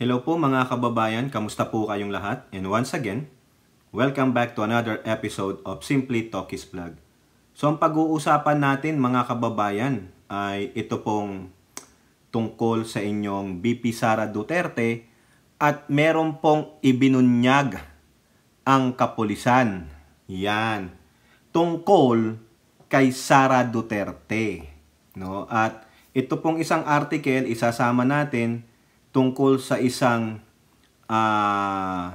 Hello po mga kababayan, kamusta po kayong lahat? And once again, welcome back to another episode of Simply Talkies Vlog. So ang pag-uusapan natin mga kababayan ay ito pong tungkol sa inyong BP Sara Duterte at meron pong ibinunyag ang kapulisan. Yan. Tungkol kay Sara Duterte. No? At ito pong isang article, isasama natin tungkol sa isang uh,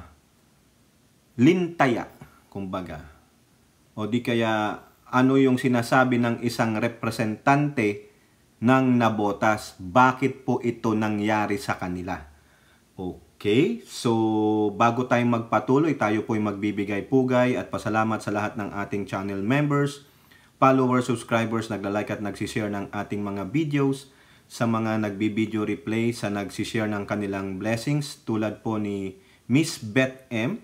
lintaya, kumbaga. O di kaya ano yung sinasabi ng isang representante ng nabotas, bakit po ito nangyari sa kanila. Okay, so bago tayo magpatuloy, tayo po'y magbibigay-pugay at pasalamat sa lahat ng ating channel members, followers, subscribers, nagla-like at nagsishare ng ating mga videos, sa mga nagbi-video replay, sa nagsishare ng kanilang blessings tulad po ni Miss Beth M.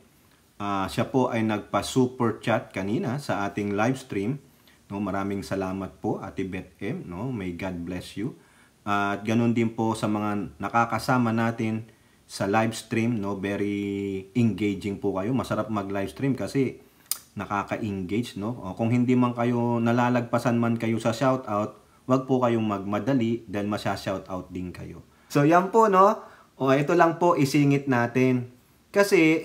Uh, siya po ay nagpa-super chat kanina sa ating live stream. No, maraming salamat po Ate Beth M. No? May God bless you. at ganun din po sa mga nakakasama natin sa live stream. No? Very engaging po kayo. Masarap mag-live stream kasi nakaka-engage. No? O, Kung hindi man kayo nalalagpasan man kayo sa shout out, wag po kayong magmadali dahil masya-shout out din kayo. So yan po no. O ito lang po isingit natin. Kasi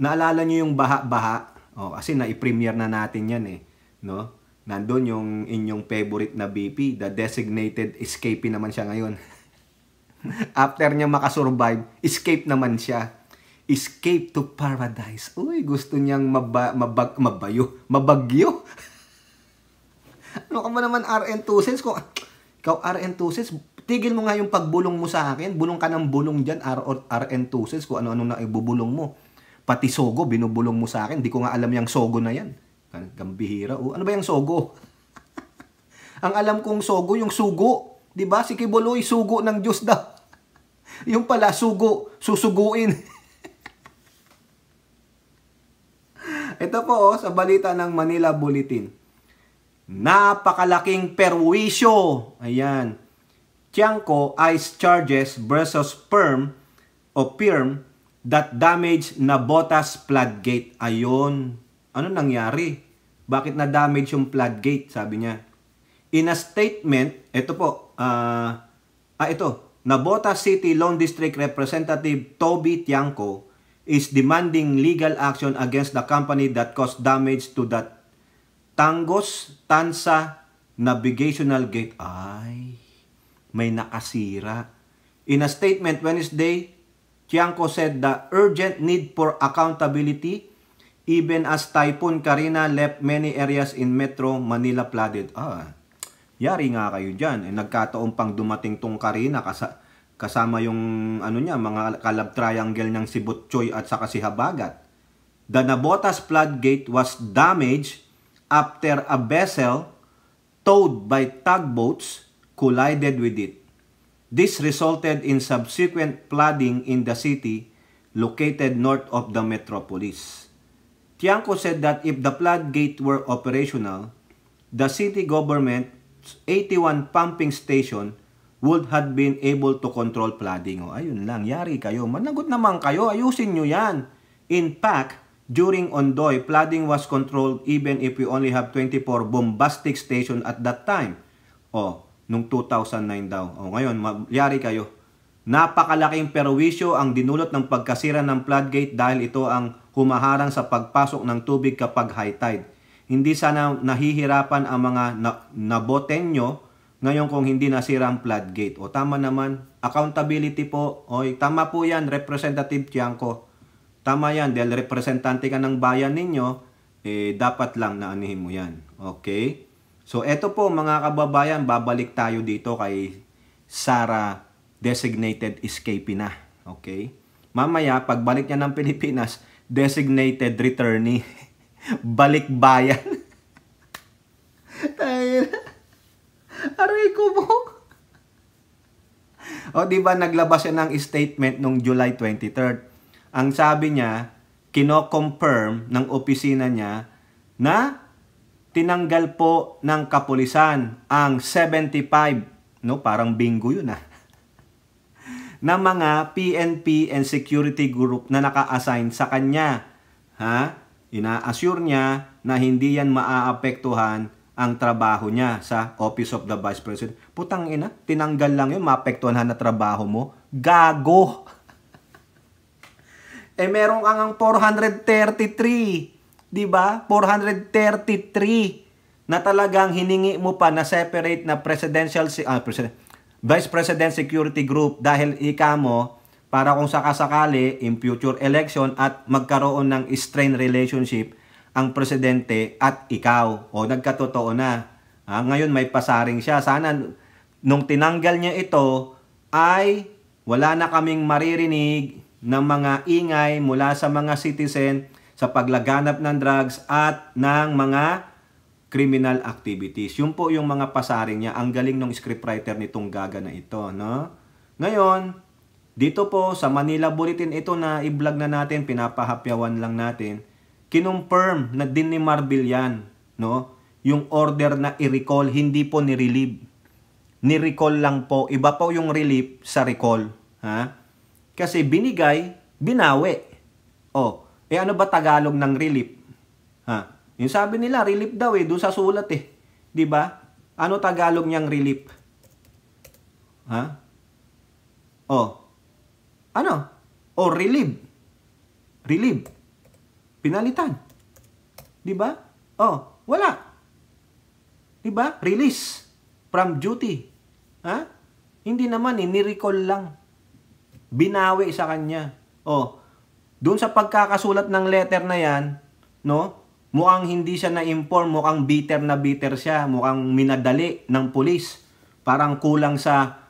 naalala niyo yung baha-baha. O kasi na-premiere na natin yan eh. No? Nandun yung inyong favorite na BP, the designated escapee naman siya ngayon. After niya makasurvive, escape naman siya. Escape to paradise. Uy, gusto niyang maba, mabag, mabayo, mabagyo. ano ka ba naman RN 2 cents? Kung, ikaw RN 2 cents, tigil mo nga yung pagbulong mo sa akin. Bulong ka ng bulong dyan, RN 2 cents, kung ano-ano na ibubulong mo. Pati sogo, binubulong mo sa akin. Di ko nga alam yung sogo na yan. Gambihira. oh. ano ba yung sogo? Ang alam kong sogo, yung sugo. Di ba? Si Kibuloy, sugo ng Diyos daw. yung pala, sugo, susuguin. Ito po oh, sa balita ng Manila Bulletin. Napakalaking perwisyo. Ayan. Tiangco ICE charges versus PERM o PIRM that damage na Botas floodgate. Ayon. Ano nangyari? Bakit na-damage yung floodgate? Sabi niya. In a statement, ito po, uh, ah ito, ah, Nabota City Loan District Representative Toby Tiangco is demanding legal action against the company that caused damage to that Tangos Tansa Navigational Gate. Ay, may nakasira. In a statement Wednesday, Tiangco said the urgent need for accountability even as Typhoon Karina left many areas in Metro Manila flooded. Ah, yari nga kayo dyan. Eh, nagkataon pang dumating tong Karina kasa kasama yung ano niya, mga kalab triangle ng si Sibutchoy at saka si Habagat. The Nabotas floodgate was damaged after a vessel towed by tugboats collided with it. This resulted in subsequent flooding in the city located north of the metropolis. Tianco said that if the floodgate were operational, the city government's 81 pumping station would have been able to control flooding. O, oh, ayun lang, yari kayo. Managot naman kayo, ayusin nyo yan. In fact, During Ondoy, flooding was controlled even if we only have 24 bombastic station at that time. O, oh, nung 2009 daw. O, oh, ngayon, magyari kayo. Napakalaking perwisyo ang dinulot ng pagkasira ng floodgate dahil ito ang humaharang sa pagpasok ng tubig kapag high tide. Hindi sana nahihirapan ang mga na- nabotenyo ngayon kung hindi nasira ang floodgate. O tama naman, accountability po. Oy, tama po yan, Representative Tiangco. Tama yan, dahil representante ka ng bayan ninyo, eh, dapat lang na anihin mo yan. Okay? So, eto po mga kababayan, babalik tayo dito kay Sara designated escapee na. Okay? Mamaya, pagbalik niya ng Pilipinas, designated returnee. balik bayan. Tayo Aray ko po. O, di ba naglabas siya ng statement nung July 23rd? ang sabi niya, kino-confirm ng opisina niya na tinanggal po ng kapulisan ang 75, no, parang bingo yun ah, na mga PNP and security group na naka-assign sa kanya. Ha? Ina-assure niya na hindi yan maaapektuhan ang trabaho niya sa Office of the Vice President. Putang ina, tinanggal lang yun, maapektuhan na trabaho mo. Gago! eh meron kang ang 433. 'Di ba? 433 na talagang hiningi mo pa na separate na presidential uh, ah, president, Vice President Security Group dahil ika mo para kung sakasakali in future election at magkaroon ng strained relationship ang presidente at ikaw. O nagkatotoo na. Ah, ngayon may pasaring siya. Sana nung tinanggal niya ito ay wala na kaming maririnig ng mga ingay mula sa mga citizen sa paglaganap ng drugs at ng mga criminal activities. Yun po yung mga pasaring niya. Ang galing ng scriptwriter nitong gaga na ito. No? Ngayon, dito po sa Manila Bulletin, ito na i-vlog na natin, pinapahapyawan lang natin, kinumpirm na din ni Marvel yan. No? Yung order na i-recall, hindi po ni-relieve. Ni-recall lang po. Iba po yung relief sa recall. Ha? Kasi binigay, binawi. Oh, eh ano ba Tagalog ng relief? Ha? Yung sabi nila, relief daw eh, doon sa sulat eh. 'Di ba? Ano Tagalog niyang relief? Ha? Oh. Ano? Oh, relieve. Relieve. Pinalitan. 'Di ba? Oh, wala. 'Di ba? Release from duty. Ha? Hindi naman eh, ni-recall lang. Binawi sa kanya. Oh, doon sa pagkakasulat ng letter na yan, no? Mukhang hindi siya na-inform, mukhang bitter na bitter siya, mukhang minadali ng pulis. Parang kulang sa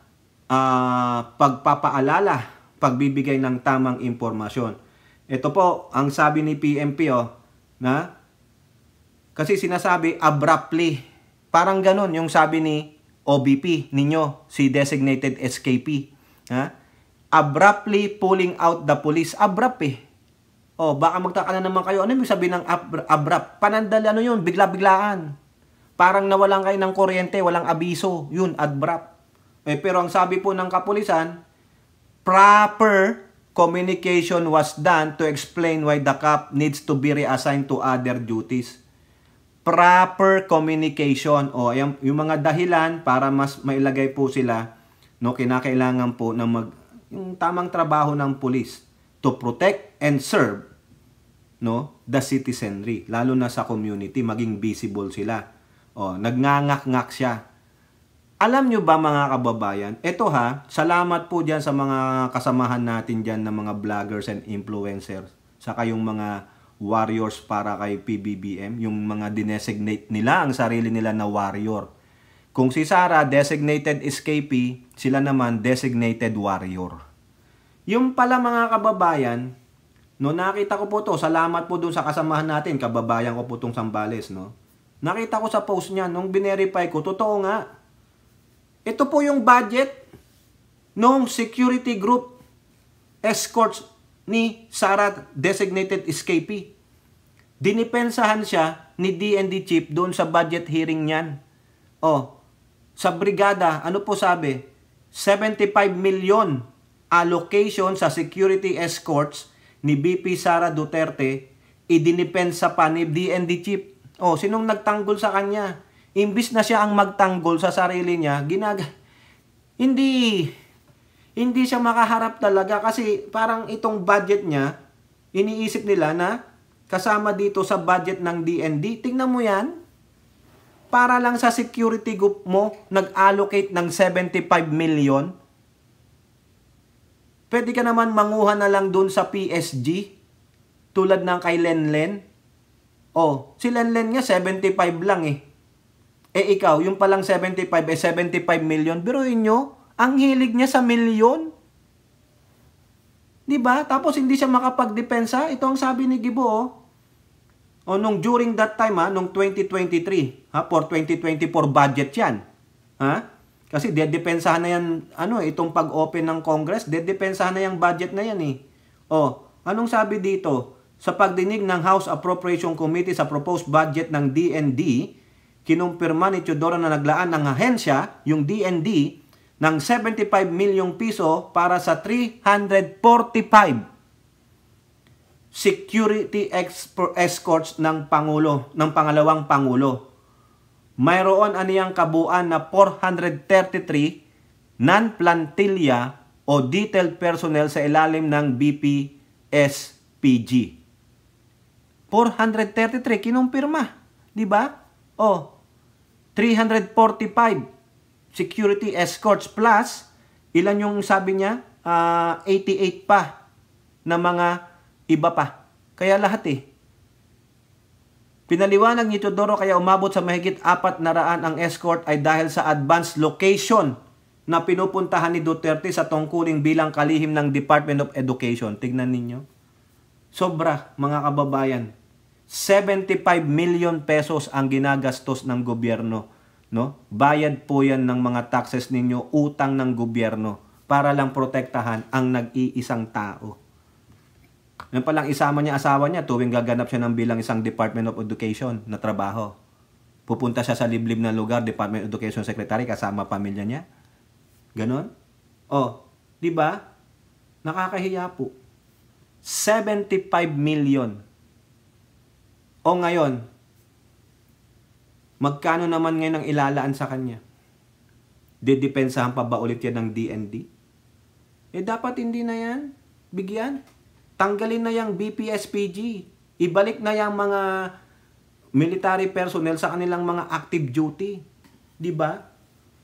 uh, pagpapaalala, pagbibigay ng tamang impormasyon. Ito po, ang sabi ni PMP, oh, na kasi sinasabi abruptly. Parang ganun yung sabi ni OBP ninyo, si designated SKP. Ha? abruptly pulling out the police. Abrupt eh. O, oh, baka magtaka na naman kayo. Ano yung sabi ng abrupt? Panandal, ano yun? Bigla-biglaan. Parang nawalan kayo ng kuryente, walang abiso. Yun, abrupt. Eh, pero ang sabi po ng kapulisan, proper communication was done to explain why the cop needs to be reassigned to other duties. Proper communication. O, oh, yung, yung mga dahilan para mas mailagay po sila no, kinakailangan po na mag yung tamang trabaho ng pulis to protect and serve no the citizenry lalo na sa community maging visible sila oh nagnangak-ngak siya alam nyo ba mga kababayan eto ha salamat po diyan sa mga kasamahan natin diyan ng mga vloggers and influencers saka yung mga warriors para kay PBBM yung mga designate nila ang sarili nila na warrior kung si Sarah designated escapee, sila naman designated warrior. Yung pala mga kababayan, no nakita ko po to, salamat po dun sa kasamahan natin, kababayan ko po tong Sambales, no. Nakita ko sa post niya nung binerify ko, totoo nga. Ito po yung budget nung security group escorts ni Sarah designated escapee. Dinipensahan siya ni DND chief doon sa budget hearing niyan. Oh, sa brigada, ano po sabi? 75 million allocation sa security escorts ni BP Sara Duterte idinipensa pa ni DND chief. Oh, sinong nagtanggol sa kanya? Imbis na siya ang magtanggol sa sarili niya, ginag hindi hindi siya makaharap talaga kasi parang itong budget niya, iniisip nila na kasama dito sa budget ng DND. Tingnan mo yan para lang sa security group mo nag-allocate ng 75 million? Pwede ka naman manguha na lang doon sa PSG tulad ng kay Lenlen. Oh, si Lenlen nga 75 lang eh. Eh ikaw, yung palang 75 eh 75 million. Biruin nyo, ang hilig niya sa million. 'Di ba? Tapos hindi siya makapagdepensa. Ito ang sabi ni Gibo, oh. O nung during that time ha, nung 2023, ha, for 2024 budget 'yan. Ha? Kasi dedepensahan na 'yan ano itong pag-open ng Congress, dedepensahan na 'yang budget na 'yan eh. O, anong sabi dito? Sa pagdinig ng House Appropriation Committee sa proposed budget ng DND, kinumpirma ni Teodoro na naglaan ng ahensya, yung DND, ng 75 milyong piso para sa 345 security escorts ng Pangulo, ng pangalawang Pangulo. Mayroon aniyang kabuuan na 433 non-plantilla o detailed personnel sa ilalim ng BPSPG. 433 kinumpirma, di ba? Oh, 345 security escorts plus ilan yung sabi niya? Uh, ah, 88 pa na mga Iba pa. Kaya lahat eh. Pinaliwanag ni Teodoro kaya umabot sa mahigit apat na raan ang escort ay dahil sa advanced location na pinupuntahan ni Duterte sa tungkuling bilang kalihim ng Department of Education. Tignan ninyo. Sobra, mga kababayan. 75 million pesos ang ginagastos ng gobyerno. No? Bayad po yan ng mga taxes ninyo, utang ng gobyerno para lang protektahan ang nag-iisang tao. Ngayon pa lang isama niya asawa niya tuwing gaganap siya ng bilang isang Department of Education na trabaho. Pupunta siya sa liblib na lugar, Department of Education Secretary kasama pamilya niya. Ganon? Oh, di ba? Nakakahiya po. 75 million. O ngayon, magkano naman ngayon ang ilalaan sa kanya? Didepensahan pa ba ulit yan ng DND? Eh dapat hindi na yan. Bigyan. Tanggalin na yung BPSPG. Ibalik na yung mga military personnel sa kanilang mga active duty. ba? Diba?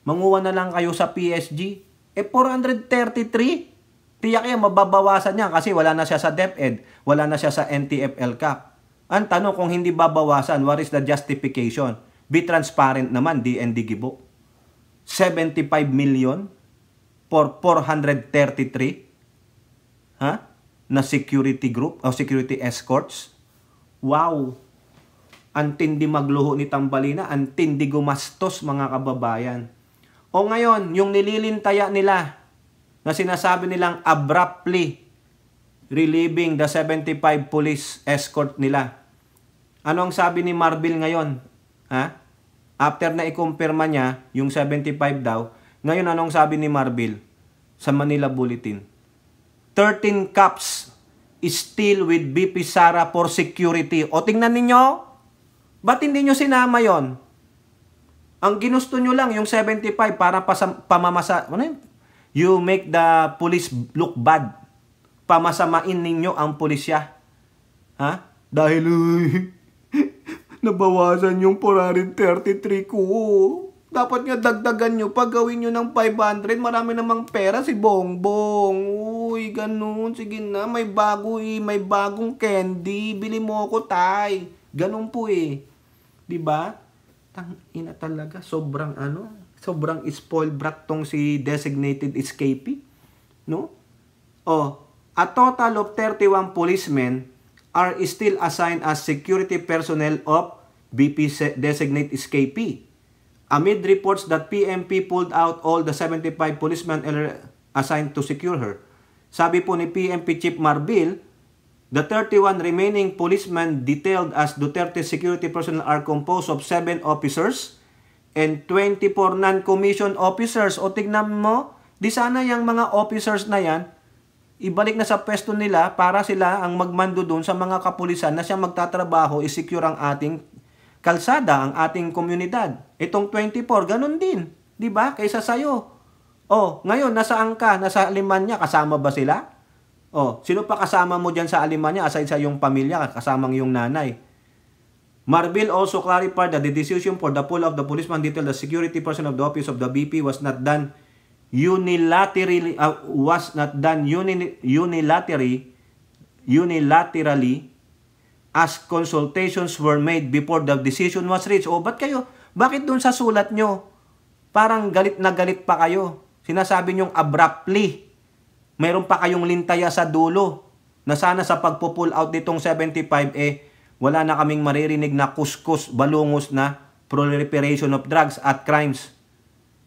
Manguha na lang kayo sa PSG. E 433? Tiyak yan, mababawasan yan kasi wala na siya sa DepEd, wala na siya sa NTFL Cup. Ang tanong kung hindi babawasan, what is the justification? Be transparent naman, DND Gibo. 75 million for 433? Ha? Huh? na security group o security escorts. Wow! Antindi magluho ni Tambalina, antindi gumastos mga kababayan. O ngayon, yung nililintaya nila na sinasabi nilang abruptly relieving the 75 police escort nila. Ano ang sabi ni Marvel ngayon? Ha? After na ikumpirma niya yung 75 daw, ngayon anong sabi ni Marvel sa Manila Bulletin? 13 cups still with BP Sara for security. O tingnan ninyo, ba't hindi nyo sinama yon? Ang ginusto nyo lang, yung 75 para pasam, pamamasa, ano yun? You make the police look bad. Pamasamain ninyo ang pulisya. Ha? Dahil, uy, nabawasan yung 433 ko. Dapat nga dagdagan nyo, pag gawin nyo ng 500, marami namang pera si Bongbong. Uy. Uy, ganun. Sige na, may bago eh. May bagong candy. Bili mo ako, tay. Ganun po eh. ba? Diba? Tang ina talaga. Sobrang ano. Sobrang spoiled brat tong si designated escapee. No? Oh, a total of 31 policemen are still assigned as security personnel of BP designate escapee. Amid reports that PMP pulled out all the 75 policemen assigned to secure her. Sabi po ni PMP Chief Marbil, The 31 remaining policemen detailed as Duterte security personnel are composed of 7 officers and 24 non-commissioned officers. O tignan mo, di sana yung mga officers na yan, ibalik na sa pwesto nila para sila ang magmando doon sa mga kapulisan na siyang magtatrabaho isecure ang ating kalsada, ang ating komunidad. Itong 24, ganun din. ba diba? Kaysa sa'yo, Oh, ngayon, nasaan ka? Nasa Alemanya, kasama ba sila? Oh, sino pa kasama mo dyan sa Alemanya aside sa iyong pamilya, kasamang iyong nanay? Marbil also clarified that the decision for the pull of the policeman detail the security person of the office of the BP was not done unilaterally uh, was not done uni, unilaterally unilaterally as consultations were made before the decision was reached. Oh, ba't kayo? Bakit doon sa sulat nyo? Parang galit na galit pa kayo. Sinasabi niyong abruptly. mayroon pa kayong lintaya sa dulo na sana sa pagpo-pull out nitong 75 eh wala na kaming maririnig na kuskus, balungos na proliferation of drugs at crimes.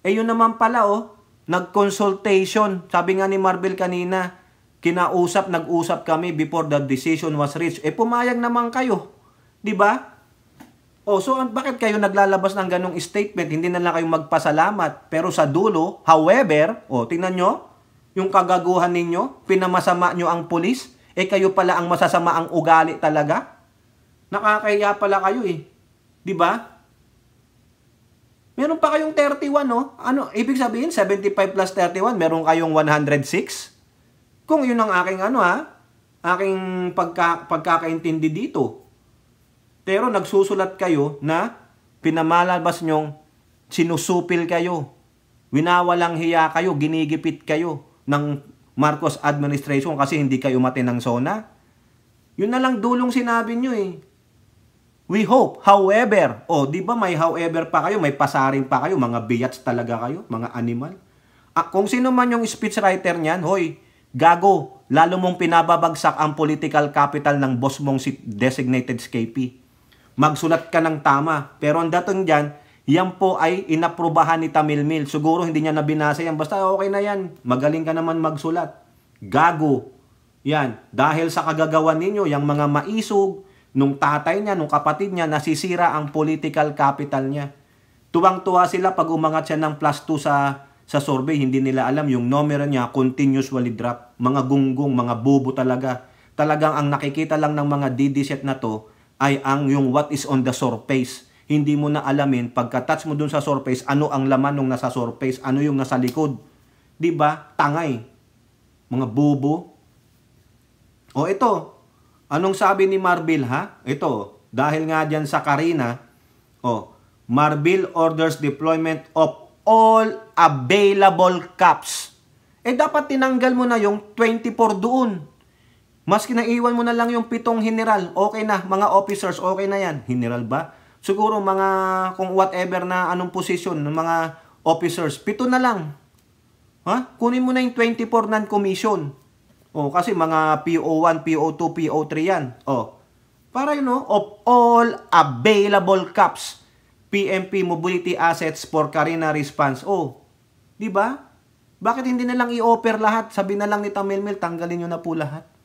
Eh yun naman pala oh, nag-consultation. Sabi nga ni Marvel kanina, kinausap, nag-usap kami before the decision was reached. Eh pumayag naman kayo. 'Di ba? Oh, so bakit kayo naglalabas ng ganong statement? Hindi na lang kayo magpasalamat. Pero sa dulo, however, oh, tingnan nyo, yung kagaguhan ninyo, pinamasama nyo ang pulis, eh kayo pala ang masasama ang ugali talaga. Nakakahiya pala kayo eh. 'Di ba? Meron pa kayong 31, no? Ano, ibig sabihin 75 plus 31, meron kayong 106? Kung 'yun ang aking ano ha, ah, aking pagka, pagkakaintindi dito. Pero nagsusulat kayo na pinamalabas nyong sinusupil kayo. Winawalang hiya kayo, ginigipit kayo ng Marcos administration kasi hindi kayo ng SONA. Yun na lang dulong sinabi nyo eh. We hope, however, oh, di ba may however pa kayo, may pasarin pa kayo, mga biyats talaga kayo, mga animal. Ah, kung sino man yung speechwriter niyan, hoy, gago, lalo mong pinababagsak ang political capital ng boss mong si designated escapee magsulat ka ng tama. Pero ang dating dyan, yan po ay inaprobahan ni Tamilmil. Siguro hindi niya nabinasa yan. Basta okay na yan. Magaling ka naman magsulat. Gago. Yan. Dahil sa kagagawan ninyo, yung mga maisog, nung tatay niya, nung kapatid niya, nasisira ang political capital niya. Tuwang-tuwa sila pag umangat siya ng plus 2 sa, sa survey. Hindi nila alam yung numero niya, continuously drop. Mga gunggong, mga bobo talaga. Talagang ang nakikita lang ng mga DD na to, ay ang yung what is on the surface. Hindi mo na alamin, pagka-touch mo dun sa surface, ano ang laman nung nasa surface, ano yung nasa likod. 'Di ba Tangay. Mga bobo. O ito, anong sabi ni Marvel ha? Ito, dahil nga diyan sa Karina, oh, Marvel orders deployment of all available caps. Eh dapat tinanggal mo na yung 24 doon. Maski na iwan mo na lang yung pitong general, okay na, mga officers, okay na yan. General ba? Siguro mga kung whatever na anong position ng mga officers, pito na lang. Ha? Kunin mo na yung 24 non-commission. O, oh, kasi mga PO1, PO2, PO3 yan. O, oh. para yun, no? Oh, of all available caps, PMP Mobility Assets for Carina Response. O, di ba? Bakit hindi na lang i-offer lahat? Sabi na lang ni Tamilmil, tanggalin nyo na po lahat.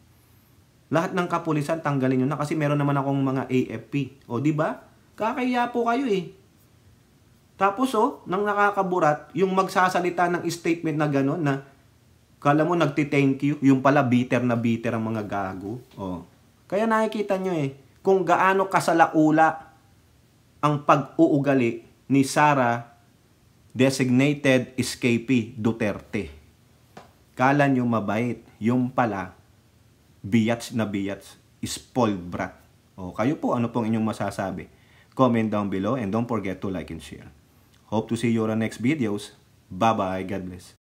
Lahat ng kapulisan tanggalin niyo na kasi meron naman akong mga AFP. O di ba? Kakaya po kayo eh. Tapos oh, nang nakakaburat, yung magsasalita ng statement na gano'n na kala mo nagti-thank you, yung pala bitter na bitter ang mga gago. Oh. Kaya nakikita niyo eh, kung gaano kasalaula ang pag-uugali ni Sara designated escapee Duterte. Kala nyo mabait, yung pala biyats na biyats, spoiled brat. O, oh, kayo po, ano pong inyong masasabi? Comment down below and don't forget to like and share. Hope to see you on next videos. Bye-bye. God bless.